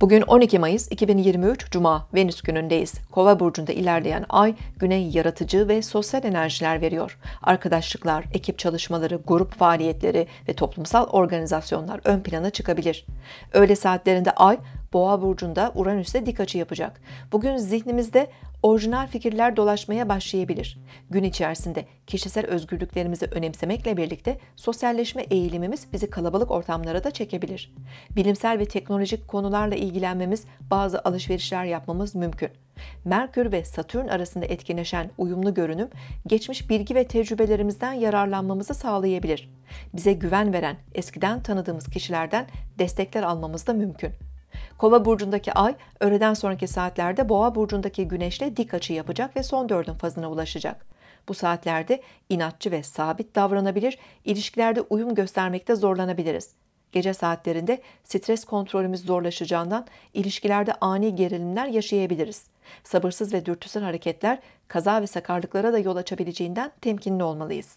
Bugün 12 Mayıs 2023 Cuma Venüs günündeyiz. Kova burcunda ilerleyen ay güney yaratıcı ve sosyal enerjiler veriyor. Arkadaşlıklar, ekip çalışmaları, grup faaliyetleri ve toplumsal organizasyonlar ön plana çıkabilir. Öğle saatlerinde ay Boğa burcunda Uranüs'te dik açı yapacak. Bugün zihnimizde orijinal fikirler dolaşmaya başlayabilir. Gün içerisinde kişisel özgürlüklerimizi önemsemekle birlikte sosyalleşme eğilimimiz bizi kalabalık ortamlara da çekebilir. Bilimsel ve teknolojik konularla ilgilenmemiz, bazı alışverişler yapmamız mümkün. Merkür ve Satürn arasında etkileşen uyumlu görünüm, geçmiş bilgi ve tecrübelerimizden yararlanmamızı sağlayabilir. Bize güven veren, eskiden tanıdığımız kişilerden destekler almamız da mümkün. Kova burcundaki ay öğleden sonraki saatlerde Boğa burcundaki güneşle dik açı yapacak ve son dördün fazına ulaşacak. Bu saatlerde inatçı ve sabit davranabilir, ilişkilerde uyum göstermekte zorlanabiliriz. Gece saatlerinde stres kontrolümüz zorlaşacağından ilişkilerde ani gerilimler yaşayabiliriz. Sabırsız ve dürtüsel hareketler kaza ve sakarlıklara da yol açabileceğinden temkinli olmalıyız.